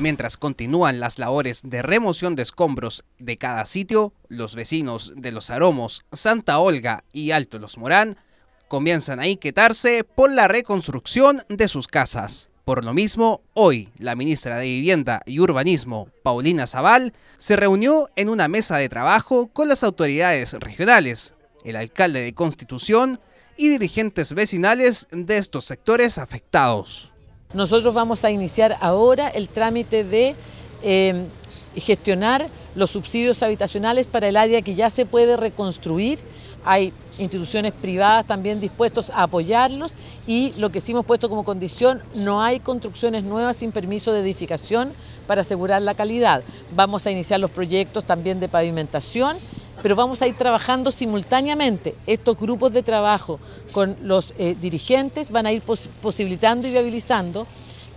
Mientras continúan las labores de remoción de escombros de cada sitio, los vecinos de Los Aromos, Santa Olga y Alto Los Morán comienzan a inquietarse por la reconstrucción de sus casas. Por lo mismo, hoy la ministra de Vivienda y Urbanismo, Paulina Zaval, se reunió en una mesa de trabajo con las autoridades regionales, el alcalde de Constitución y dirigentes vecinales de estos sectores afectados. Nosotros vamos a iniciar ahora el trámite de em, gestionar los subsidios habitacionales para el área que ya se puede reconstruir. Hay instituciones privadas también dispuestos a apoyarlos y lo que sí hemos puesto como condición, no hay construcciones nuevas sin permiso de edificación para asegurar la calidad. Vamos a iniciar los proyectos también de pavimentación pero vamos a ir trabajando simultáneamente. Estos grupos de trabajo con los eh, dirigentes van a ir posibilitando y viabilizando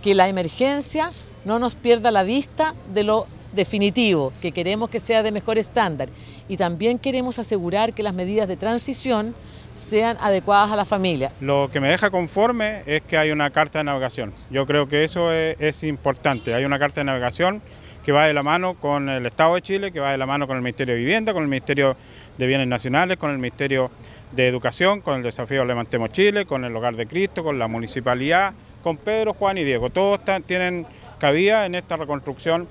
que la emergencia no nos pierda la vista de lo definitivo, que queremos que sea de mejor estándar. Y también queremos asegurar que las medidas de transición sean adecuadas a la familia. Lo que me deja conforme es que hay una carta de navegación. Yo creo que eso es importante. Hay una carta de navegación que va de la mano con el Estado de Chile, que va de la mano con el Ministerio de Vivienda, con el Ministerio de Bienes Nacionales, con el Ministerio de Educación, con el desafío Levantemos Chile, con el Hogar de Cristo, con la Municipalidad, con Pedro, Juan y Diego. Todos tienen cabida en esta reconstrucción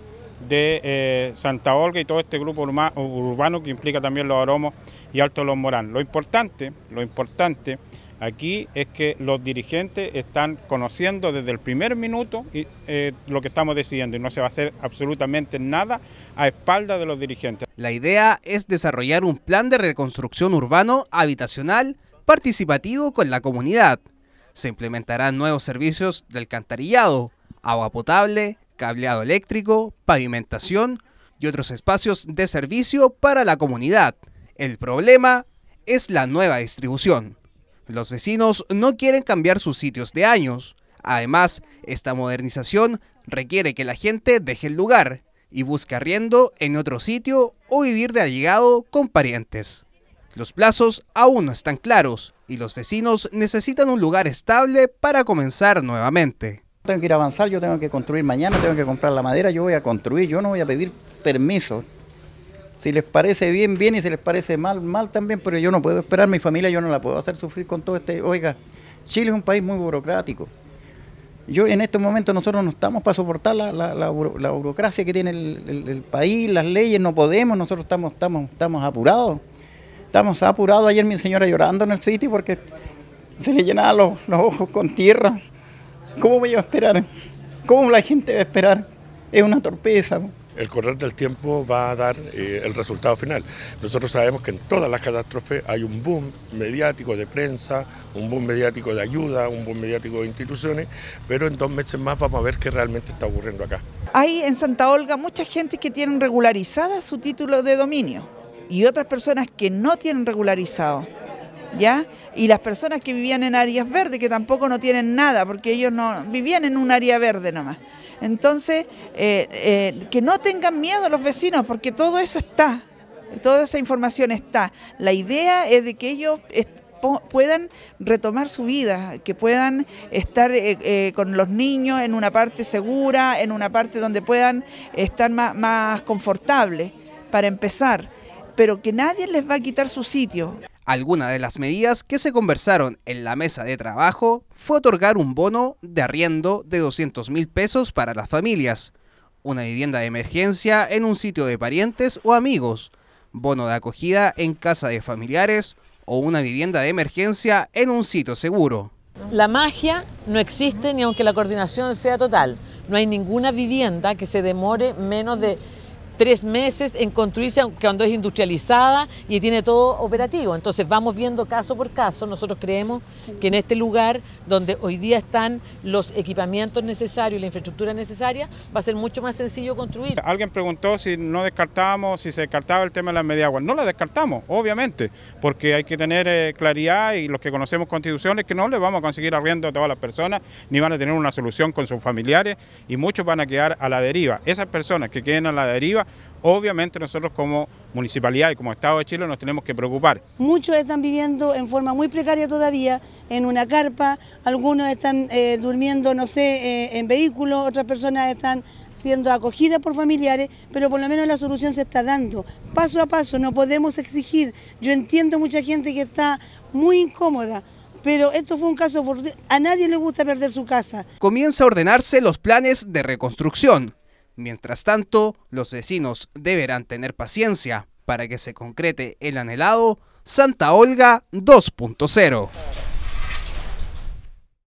de eh, Santa Olga y todo este grupo urbano que implica también los aromos y Alto Los Morán. Lo importante, lo importante Aquí es que los dirigentes están conociendo desde el primer minuto eh, lo que estamos decidiendo y no se va a hacer absolutamente nada a espalda de los dirigentes. La idea es desarrollar un plan de reconstrucción urbano, habitacional, participativo con la comunidad. Se implementarán nuevos servicios de alcantarillado, agua potable, cableado eléctrico, pavimentación y otros espacios de servicio para la comunidad. El problema es la nueva distribución. Los vecinos no quieren cambiar sus sitios de años. Además, esta modernización requiere que la gente deje el lugar y busque arriendo en otro sitio o vivir de allegado con parientes. Los plazos aún no están claros y los vecinos necesitan un lugar estable para comenzar nuevamente. Tengo que ir a avanzar, yo tengo que construir mañana, tengo que comprar la madera, yo voy a construir, yo no voy a pedir permiso. Si les parece bien, bien, y si les parece mal, mal también, pero yo no puedo esperar, mi familia yo no la puedo hacer sufrir con todo este... Oiga, Chile es un país muy burocrático. Yo en este momento nosotros no estamos para soportar la, burocracia que tiene el, país, las leyes, no podemos, nosotros estamos, estamos, estamos apurados. Estamos apurados. Ayer mi señora llorando en el sitio porque se le llenaban los, los ojos con tierra. ¿Cómo voy a esperar? ¿Cómo la gente va a esperar? Es una torpeza el correr del tiempo va a dar eh, el resultado final. Nosotros sabemos que en todas las catástrofes hay un boom mediático de prensa, un boom mediático de ayuda, un boom mediático de instituciones, pero en dos meses más vamos a ver qué realmente está ocurriendo acá. Hay en Santa Olga mucha gente que tiene regularizada su título de dominio y otras personas que no tienen regularizado. ¿ya? Y las personas que vivían en áreas verdes, que tampoco no tienen nada, porque ellos no vivían en un área verde nomás. Entonces, eh, eh, que no tengan miedo los vecinos, porque todo eso está, toda esa información está. La idea es de que ellos puedan retomar su vida, que puedan estar eh, con los niños en una parte segura, en una parte donde puedan estar más, más confortables para empezar, pero que nadie les va a quitar su sitio. Alguna de las medidas que se conversaron en la mesa de trabajo fue otorgar un bono de arriendo de 200 mil pesos para las familias, una vivienda de emergencia en un sitio de parientes o amigos, bono de acogida en casa de familiares o una vivienda de emergencia en un sitio seguro. La magia no existe ni aunque la coordinación sea total. No hay ninguna vivienda que se demore menos de tres meses en construirse cuando es industrializada y tiene todo operativo. Entonces vamos viendo caso por caso, nosotros creemos que en este lugar donde hoy día están los equipamientos necesarios, la infraestructura necesaria, va a ser mucho más sencillo construir. Alguien preguntó si no descartábamos, si se descartaba el tema de las mediaguas. No la descartamos, obviamente, porque hay que tener eh, claridad y los que conocemos constituciones que no le vamos a conseguir arriendo a todas las personas, ni van a tener una solución con sus familiares y muchos van a quedar a la deriva. Esas personas que queden a la deriva obviamente nosotros como municipalidad y como Estado de Chile nos tenemos que preocupar. Muchos están viviendo en forma muy precaria todavía, en una carpa, algunos están eh, durmiendo, no sé, eh, en vehículos, otras personas están siendo acogidas por familiares, pero por lo menos la solución se está dando, paso a paso, no podemos exigir. Yo entiendo mucha gente que está muy incómoda, pero esto fue un caso, a nadie le gusta perder su casa. Comienza a ordenarse los planes de reconstrucción. Mientras tanto, los vecinos deberán tener paciencia para que se concrete el anhelado Santa Olga 2.0.